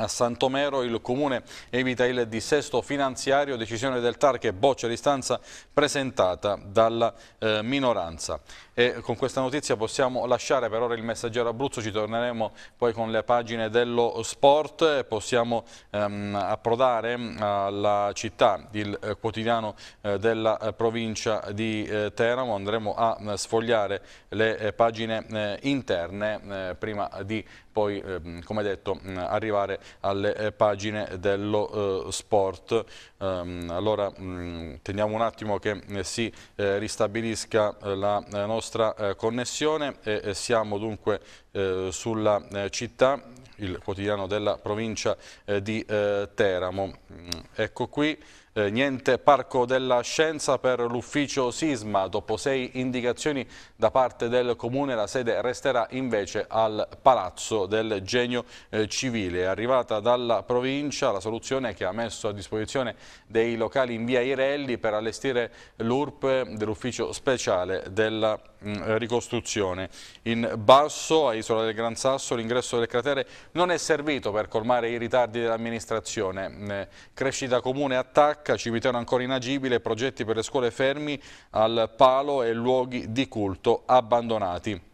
A Santomero il Comune evita il dissesto finanziario, decisione del TAR che boccia l'istanza presentata dalla eh, minoranza. E con questa notizia possiamo lasciare per ora il messaggero Abruzzo, ci torneremo poi con le pagine dello sport, possiamo ehm, approdare ehm, alla città, il eh, quotidiano eh, della eh, provincia di eh, Teramo, andremo a eh, sfogliare le eh, pagine interne prima di poi, ehm, come detto, mm, arrivare alle pagine dello sport. Ehm, allora mm, teniamo un attimo che si ristabilisca la nostra nostra eh, connessione e, e siamo dunque eh, sulla eh, città, il quotidiano della provincia eh, di eh, Teramo. Mm, ecco qui eh, niente Parco della Scienza per l'ufficio Sisma. Dopo sei indicazioni da parte del Comune, la sede resterà invece al Palazzo del Genio eh, Civile. È arrivata dalla provincia la soluzione che ha messo a disposizione dei locali in via Irelli per allestire l'URP dell'ufficio speciale della mm, ricostruzione. In basso, a Isola del Gran Sasso, l'ingresso del cratere non è servito per colmare i ritardi dell'amministrazione. Mm, eh, crescita Comune attacca H, cimitero ancora inagibile, progetti per le scuole fermi al palo e luoghi di culto abbandonati.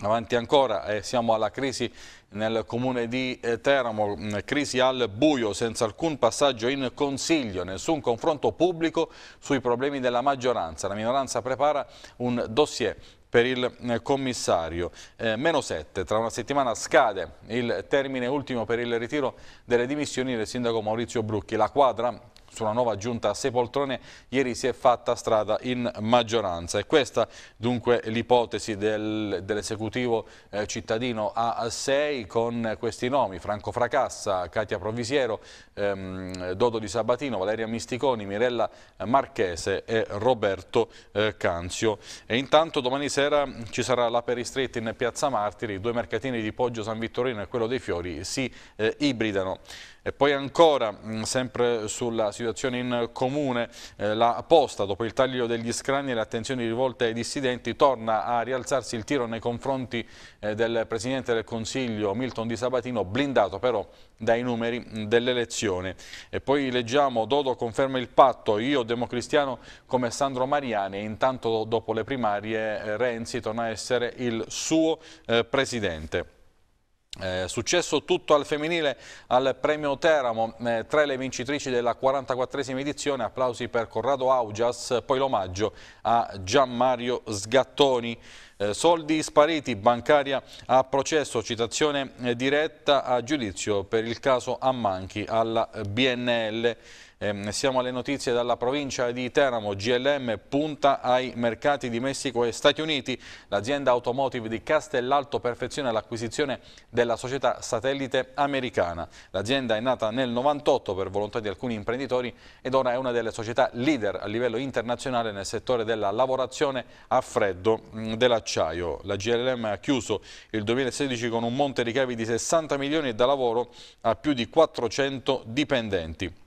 Avanti ancora, eh, siamo alla crisi nel comune di eh, Teramo, mm, crisi al buio, senza alcun passaggio in consiglio, nessun confronto pubblico sui problemi della maggioranza. La minoranza prepara un dossier per il eh, commissario. Eh, meno 7, tra una settimana scade il termine ultimo per il ritiro delle dimissioni del sindaco Maurizio Brucchi. La quadra sulla nuova giunta Sepoltrone ieri si è fatta strada in maggioranza e questa dunque l'ipotesi dell'esecutivo eh, cittadino A6 con questi nomi Franco Fracassa, Katia Provisiero, ehm, Dodo di Sabatino, Valeria Misticoni, Mirella Marchese e Roberto eh, Canzio e intanto domani sera ci sarà la Street in Piazza Martiri, i due mercatini di Poggio San Vittorino e quello dei Fiori si eh, ibridano. E poi ancora, mm, sempre sulla situazione in comune, eh, la posta, dopo il taglio degli scranni e le attenzioni rivolte ai dissidenti, torna a rialzarsi il tiro nei confronti eh, del Presidente del Consiglio Milton Di Sabatino, blindato però dai numeri mm, dell'elezione. E poi leggiamo, Dodo conferma il patto, io democristiano come Sandro Mariani, e intanto dopo le primarie eh, Renzi torna a essere il suo eh, Presidente. Eh, successo tutto al femminile al premio Teramo, eh, tre le vincitrici della 44esima edizione, applausi per Corrado Augias, poi l'omaggio a Gianmario Sgattoni. Eh, soldi spariti, bancaria a processo, citazione eh, diretta a giudizio per il caso Ammanchi alla BNL. Eh, siamo alle notizie dalla provincia di Teramo, GLM punta ai mercati di Messico e Stati Uniti. L'azienda automotive di Castellalto perfeziona l'acquisizione della società satellite americana. L'azienda è nata nel 98 per volontà di alcuni imprenditori ed ora è una delle società leader a livello internazionale nel settore della lavorazione a freddo mm, dell'acciaio. La GLM ha chiuso il 2016 con un monte ricavi di 60 milioni e da lavoro a più di 400 dipendenti.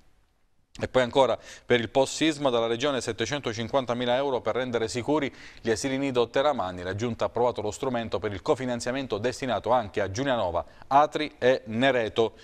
E poi ancora per il post-sisma dalla Regione 750.000 euro per rendere sicuri gli asili nido Teramani. La Giunta ha approvato lo strumento per il cofinanziamento destinato anche a Giulianova, Atri e Nereto.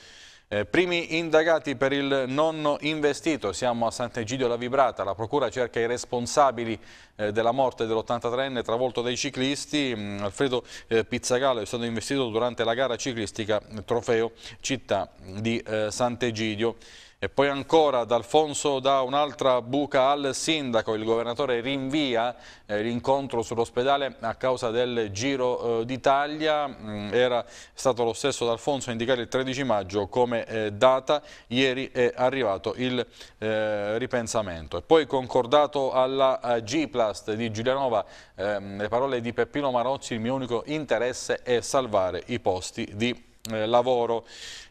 Eh, primi indagati per il nonno investito, siamo a Sant'Egidio La Vibrata, la procura cerca i responsabili eh, della morte dell'83enne travolto dai ciclisti, mm, Alfredo eh, Pizzagallo è stato investito durante la gara ciclistica eh, Trofeo Città di eh, Sant'Egidio. E poi ancora D'Alfonso dà un'altra buca al sindaco, il governatore rinvia eh, l'incontro sull'ospedale a causa del Giro eh, d'Italia, mm, era stato lo stesso D'Alfonso a indicare il 13 maggio come eh, data, ieri è arrivato il eh, ripensamento. E poi concordato alla eh, G-Plast di Giulianova ehm, le parole di Peppino Marozzi, il mio unico interesse è salvare i posti di lavoro eh, lavoro.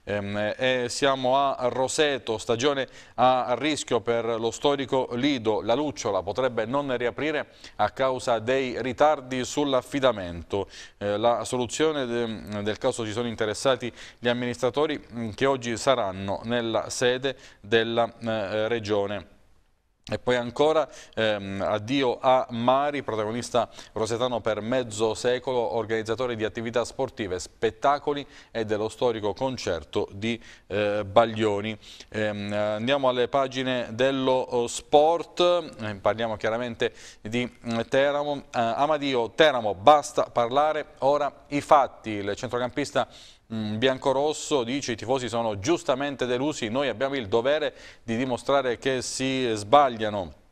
Ehm, e siamo a Roseto, stagione a rischio per lo storico Lido. La Lucciola potrebbe non riaprire a causa dei ritardi sull'affidamento. Eh, la soluzione del caso ci sono interessati gli amministratori mm, che oggi saranno nella sede della eh, Regione. E poi ancora ehm, addio a Mari, protagonista rosetano per mezzo secolo, organizzatore di attività sportive, spettacoli e dello storico concerto di eh, Baglioni. Ehm, andiamo alle pagine dello eh, sport, eh, parliamo chiaramente di mm, Teramo. Eh, Amadio, Teramo, basta parlare, ora i fatti. Il centrocampista Mm, Biancorosso dice i tifosi sono giustamente delusi, noi abbiamo il dovere di dimostrare che si sbagliano.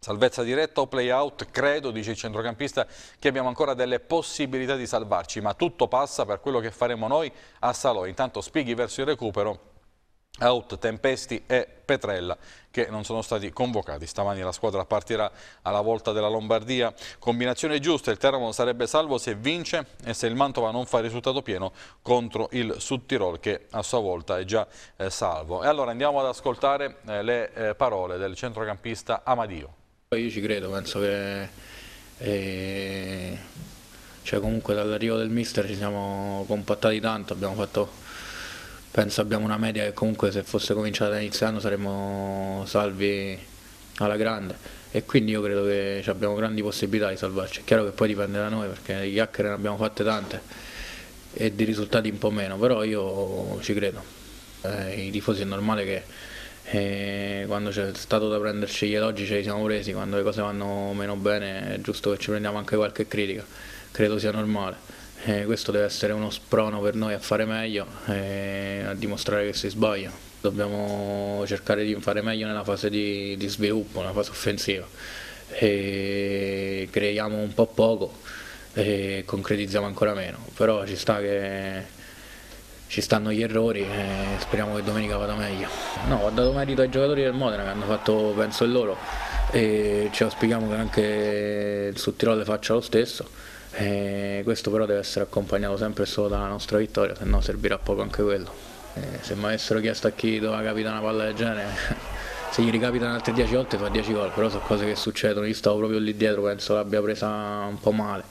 Salvezza diretta o play out, credo, dice il centrocampista, che abbiamo ancora delle possibilità di salvarci, ma tutto passa per quello che faremo noi a Salò. Intanto Spighi verso il recupero Out, Tempesti e Petrella che non sono stati convocati. Stamani la squadra partirà alla volta della Lombardia. Combinazione giusta, il Teramo sarebbe salvo se vince e se il Mantova non fa risultato pieno contro il Sud Tirol che a sua volta è già eh, salvo. E allora andiamo ad ascoltare eh, le eh, parole del centrocampista Amadio. Io ci credo, penso che eh, cioè comunque dall'arrivo del mister ci siamo compattati tanto, abbiamo fatto penso abbiamo una media che comunque se fosse cominciata all'inizio anno saremmo salvi alla grande e quindi io credo che abbiamo grandi possibilità di salvarci. È chiaro che poi dipende da noi perché di chiacchiere ne abbiamo fatte tante e di risultati un po' meno, però io ci credo. Eh, I tifosi è normale che eh, quando c'è stato da prenderci gli elogi ce li siamo presi, quando le cose vanno meno bene è giusto che ci prendiamo anche qualche critica, credo sia normale eh, questo deve essere uno sprono per noi a fare meglio e eh, a dimostrare che si sbaglia. Dobbiamo cercare di fare meglio nella fase di, di sviluppo, nella fase offensiva. E creiamo un po' poco e concretizziamo ancora meno, però ci sta che ci stanno gli errori e speriamo che domenica vada meglio. No, ho dato merito ai giocatori del Modena che hanno fatto penso il loro e ci auspichiamo che anche su Sud Tirol faccia lo stesso. E questo però deve essere accompagnato sempre solo dalla nostra vittoria, se no servirà poco anche quello. E se mi avessero chiesto a chi doveva capitare una palla del genere, (laughs) se gli ricapitano altre 10 volte fa 10 gol, però sono cose che succedono, io stavo proprio lì dietro, penso l'abbia presa un po' male.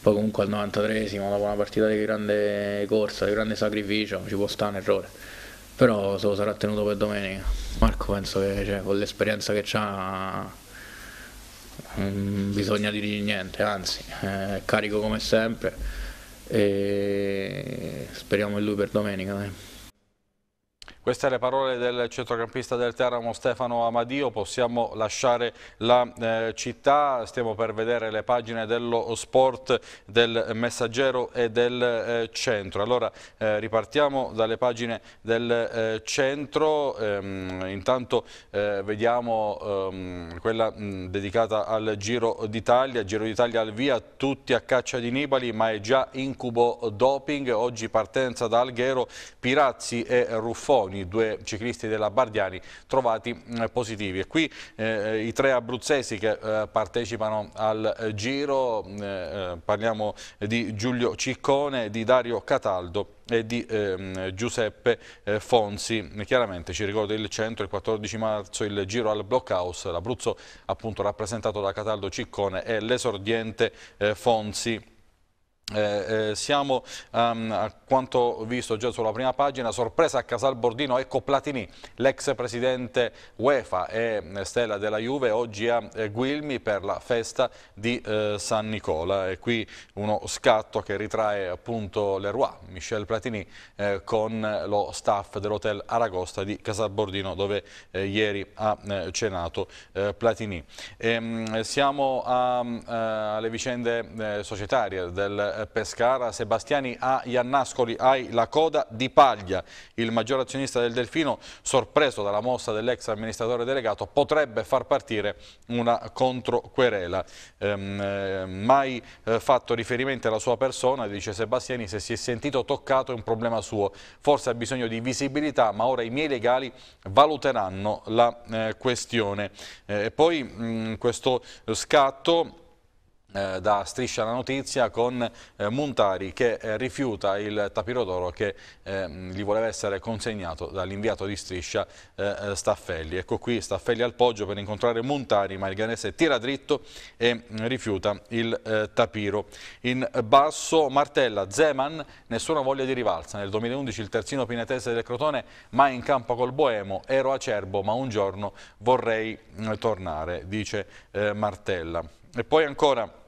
Poi comunque al 93esimo, dopo una partita di grande corsa, di grande sacrificio, ci può stare un errore. Però se lo sarà tenuto per domenica. Marco penso che cioè, con l'esperienza che ha Mm, bisogna dirgli niente, anzi, è carico come sempre e speriamo in lui per domenica. Eh. Queste le parole del centrocampista del Teramo Stefano Amadio, possiamo lasciare la eh, città, stiamo per vedere le pagine dello sport del messaggero e del eh, centro. Allora eh, ripartiamo dalle pagine del eh, centro, ehm, intanto eh, vediamo ehm, quella mh, mm, dedicata al Giro d'Italia, Giro d'Italia al via, tutti a caccia di Nibali ma è già incubo doping, oggi partenza da Alghero, Pirazzi e Ruffoni i due ciclisti della Bardiani trovati mm, positivi. E qui eh, i tre abruzzesi che eh, partecipano al eh, giro, mm, eh, eh, parliamo di Giulio Ciccone, di Dario Cataldo e di ehm, Giuseppe eh, Fonsi. Chiaramente ci ricorda il centro, il 14 marzo il giro al Blockhouse, l'Abruzzo appunto rappresentato da Cataldo Ciccone e l'esordiente eh, Fonsi. Eh, eh, siamo um, a quanto visto già sulla prima pagina, sorpresa a Casal Bordino, ecco Platini, l'ex presidente UEFA e eh, stella della Juve, oggi a eh, Guilmi per la festa di eh, San Nicola. E qui uno scatto che ritrae appunto Leroy, Michel Platini, eh, con lo staff dell'hotel Aragosta di Casal Bordino dove ieri ha cenato Platini. Ehm, siamo a, ehm, alle vicende societarie del Pescara, Sebastiani a Iannascoli hai la coda di paglia. Il maggior azionista del Delfino, sorpreso dalla mossa dell'ex amministratore delegato, potrebbe far partire una controquerela. Ehm, eh, mai eh, fatto riferimento alla sua persona, dice Sebastiani, se si è sentito toccato è un problema suo. Forse ha bisogno di visibilità, ma ora i miei legali valuteranno la eh, questione. Eh, poi mh, mm, questo scatto eh, da Striscia la Notizia con eh, Montari che eh, rifiuta il tapiro d'oro che eh, gli voleva essere consegnato dall'inviato di Striscia eh, eh, Staffelli. Ecco qui Staffelli al poggio per incontrare Montari ma il ganese tira dritto e mm, rifiuta il tapiro. In basso Martella, Zeman, nessuna voglia di rivalsa. Nel 2011 il terzino pinetese del Crotone mai in campo col Boemo, ero acerbo ma un giorno vorrei mm, tornare, dice Martella. E poi ancora...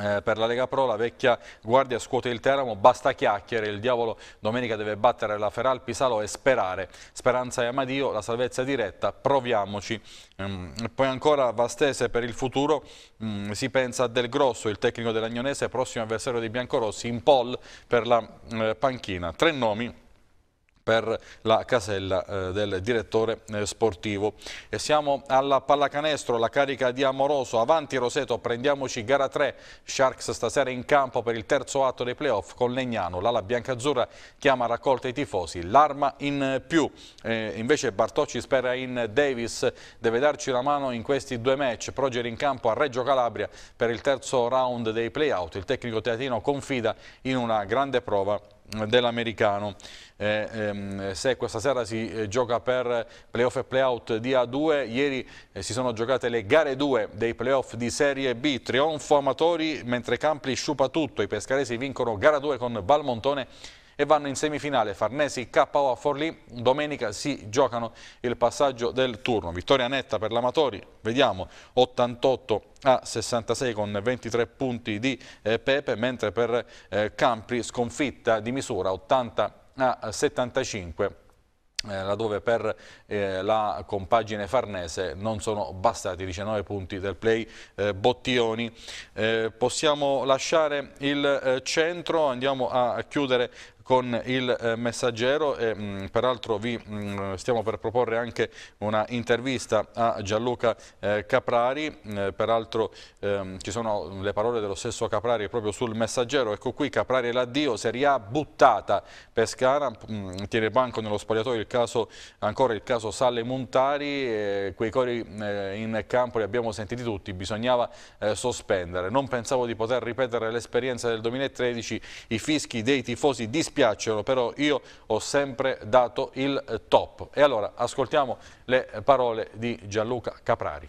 Eh, per la Lega Pro la vecchia guardia scuote il Teramo, basta chiacchiere, il diavolo domenica deve battere la Feral Pisalo e sperare, Speranza e Amadio, la salvezza diretta, proviamoci. Mm, e poi ancora Vastese per il futuro, mm, si pensa a Del Grosso, il tecnico dell'Agnonese, prossimo avversario dei Biancorossi, in poll per la eh, panchina. Tre nomi per la casella eh, del direttore eh, sportivo. E siamo alla pallacanestro, la carica di Amoroso, avanti Roseto, prendiamoci gara 3, Sharks stasera in campo per il terzo atto dei playoff con Legnano, l'ala biancazzurra chiama raccolta i tifosi, l'arma in più, eh, invece Bartocci spera in Davis, deve darci la mano in questi due match, Progeri in campo a Reggio Calabria per il terzo round dei playout, il tecnico teatino confida in una grande prova dell'americano. Eh, ehm, se questa sera si eh, gioca per playoff e playout di A2, ieri eh, si sono giocate le gare 2 dei playoff di Serie B, trionfo amatori mentre Campli sciupa tutto, i pescaresi vincono gara 2 con Valmontone e vanno in semifinale Farnesi KO a Forlì. Domenica si giocano il passaggio del turno. Vittoria netta per l'Amatori, vediamo 88 a 66 con 23 punti di eh, Pepe, mentre per eh, Campri sconfitta di misura 80 a 75 eh, laddove per eh, la compagine farnese non sono bastati i 19 punti del play eh, Bottioni. Eh, possiamo lasciare il centro, andiamo a chiudere con il eh, messaggero e mm, peraltro vi mm, stiamo per proporre anche una intervista a Gianluca eh, Caprari, mm, eh, peraltro ehm, ci sono le parole dello stesso Caprari proprio sul messaggero, ecco qui Caprari e l'addio, Serie A buttata, Pescara tiene banco nello spogliatoio il caso, ancora il caso Salle Montari, quei cori in campo li abbiamo sentiti tutti, bisognava sospendere, non pensavo di poter ripetere l'esperienza del 2013, i fischi dei tifosi disperati dispiacciono, però io ho sempre dato il eh, top. E allora ascoltiamo le parole di Gianluca Caprari.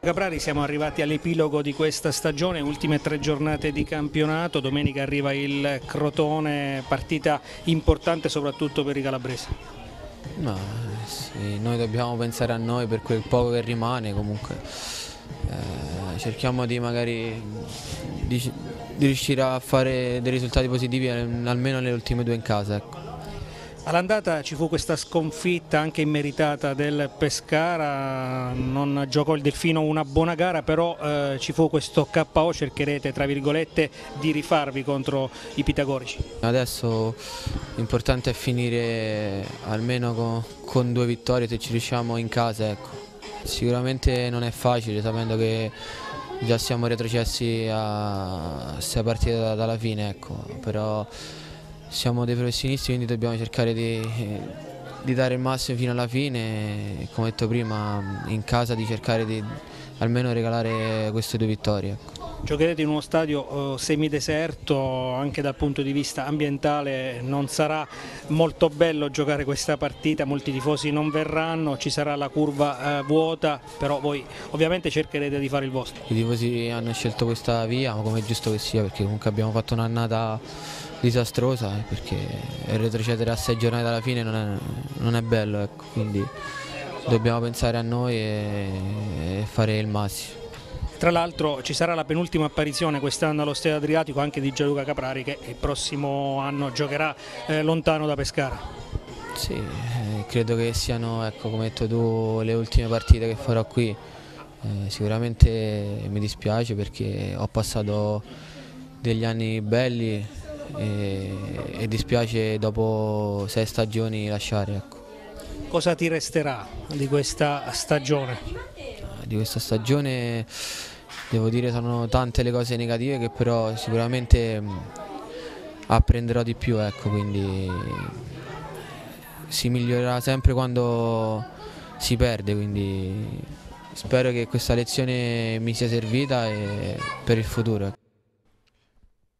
Caprari, siamo arrivati all'epilogo di questa stagione, ultime tre giornate di campionato, domenica arriva il Crotone, partita importante soprattutto per i calabresi. Ma eh, sì, noi dobbiamo pensare a noi per quel poco che rimane comunque eh, cerchiamo di magari di, di, riuscire a fare dei risultati positivi almeno nelle ultime due in casa. Ecco. All'andata ci fu questa sconfitta anche immeritata del Pescara, non giocò il Delfino una buona gara, però eh, ci fu questo KO, cercherete tra virgolette di rifarvi contro i pitagorici. Adesso l'importante è finire almeno con, con due vittorie se ci riusciamo in casa. Ecco. Sicuramente non è facile sapendo che già siamo retrocessi a questa partita dalla fine, ecco. però siamo dei professionisti quindi dobbiamo cercare di, di, dare il massimo fino alla fine e come detto prima in casa di cercare di almeno regalare queste due vittorie. Ecco. Giocherete in uno stadio eh, semideserto, anche dal punto di vista ambientale non sarà molto bello giocare questa partita, molti tifosi non verranno, ci sarà la curva eh, vuota, però voi ovviamente cercherete di fare il vostro. I tifosi hanno scelto questa via, ma come è giusto che sia, perché comunque abbiamo fatto un'annata disastrosa, eh, perché retrocedere a sei giornate alla fine non è, non è bello, ecco, quindi dobbiamo pensare a noi e, e fare il massimo. Tra l'altro ci sarà la penultima apparizione quest'anno allo Stadio Adriatico anche di Gianluca Caprari che il prossimo anno giocherà eh, lontano da Pescara. Sì, eh, credo che siano, ecco, come hai detto tu, le ultime partite che farò qui. Eh, sicuramente mi dispiace perché ho passato degli anni belli e, e dispiace dopo sei stagioni lasciare. Ecco. Cosa ti resterà di questa stagione? Di questa stagione Devo dire sono tante le cose negative che però sicuramente mm, apprenderò di più, ecco, quindi si migliorerà sempre quando si perde, quindi spero che questa lezione mi sia servita per il futuro. Ecco.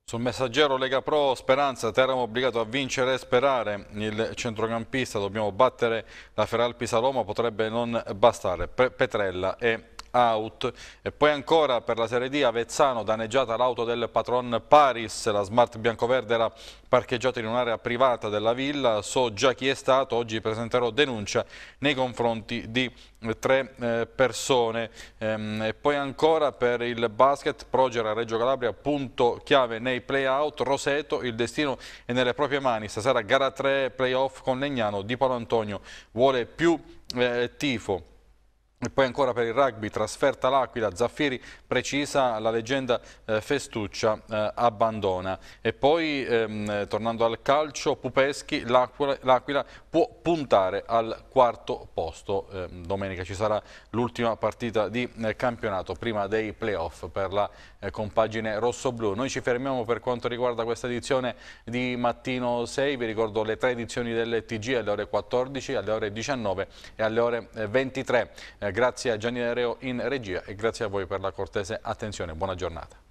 Sul messaggero Lega Pro Speranza, Teramo obbligato a vincere e sperare, il centrocampista dobbiamo battere la Feralpi Saloma, potrebbe non bastare, Petrella e out. E poi ancora per la Serie D Avezzano danneggiata l'auto del patron Paris, la Smart Biancoverde era parcheggiata in un'area privata della villa, so già chi è stato, oggi presenterò denuncia nei confronti di eh, tre eh, persone. Ehm, e poi ancora per il basket, Progera Reggio Calabria, punto chiave nei playout, Roseto, il destino è nelle proprie mani, stasera gara 3 playoff con Legnano, Di Paolo Antonio vuole più eh, tifo e poi ancora per il rugby, trasferta l'Aquila, Zaffieri precisa, la leggenda eh, Festuccia eh, abbandona. E poi, ehm, tornando al calcio, Pupeschi, l'Aquila può puntare al quarto posto. Eh, domenica ci sarà l'ultima partita di eh, campionato, prima dei playoff per la eh, compagine rosso-blu. Noi ci fermiamo per quanto riguarda questa edizione di Mattino 6. Vi ricordo le tre edizioni del TG alle ore 14, alle ore 19 e alle ore 23 eh, grazie a Gianni Aereo in regia e grazie a voi per la cortese attenzione. Buona giornata.